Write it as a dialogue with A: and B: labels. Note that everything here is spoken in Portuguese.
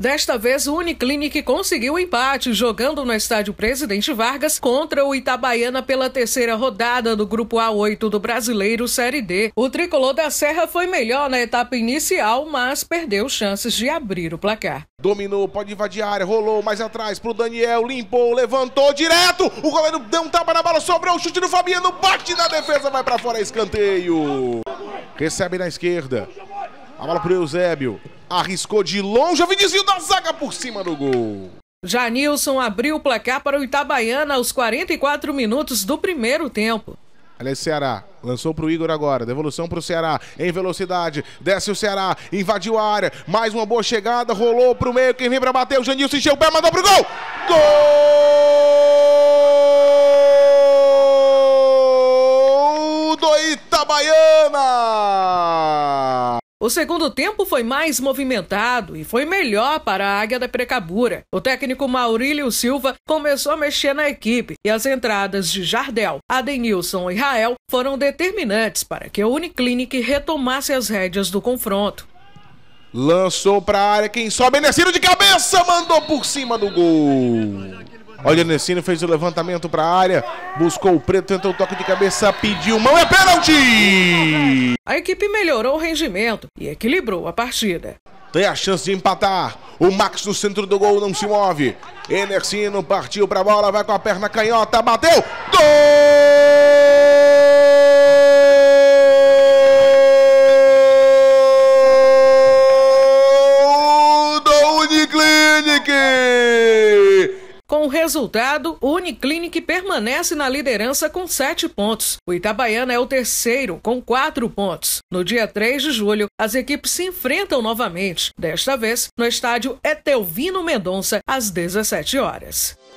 A: Desta vez, o Uniclinic conseguiu o empate, jogando no estádio Presidente Vargas contra o Itabaiana pela terceira rodada do Grupo A8 do Brasileiro Série D. O tricolor da Serra foi melhor na etapa inicial, mas perdeu chances de abrir o placar.
B: Dominou, pode invadir a área, rolou mais atrás pro Daniel, limpou, levantou direto. O goleiro deu um tapa na bola, sobrou o chute do Fabiano, bate na defesa, vai para fora, escanteio. Recebe na esquerda. A bola pro Eusébio. Arriscou de longe, o Vinizinho
A: da zaga por cima do gol. Janilson abriu o placar para o Itabaiana aos 44 minutos do primeiro tempo.
B: Olha Aliás, Ceará. Lançou para o Igor agora. Devolução para o Ceará. Em velocidade. Desce o Ceará. Invadiu a área. Mais uma boa chegada. Rolou para o meio. Quem vem para bater? O Janilson encheu o pé. Mandou para o gol. Gol do
A: Itabaiana. O segundo tempo foi mais movimentado e foi melhor para a Águia da Precabura. O técnico Maurílio Silva começou a mexer na equipe e as entradas de Jardel, Adenilson e Rael foram determinantes para que a Uniclinic retomasse as rédeas do confronto.
B: Lançou para a área, quem sobe, é Nessino de cabeça, mandou por cima do gol. Olha, Nessino fez o levantamento para a área, buscou o preto, tentou o toque de cabeça, pediu mão, é pênalti!
A: a equipe melhorou o rendimento e equilibrou a partida. Tem a chance de empatar.
B: O Max no centro do gol não se move. Enercino partiu para a bola, vai com a perna canhota, bateu. Gol!
A: resultado, o Uniclinic permanece na liderança com sete pontos. O Itabaiana é o terceiro, com quatro pontos. No dia 3 de julho, as equipes se enfrentam novamente, desta vez no estádio Etelvino Mendonça, às 17 horas.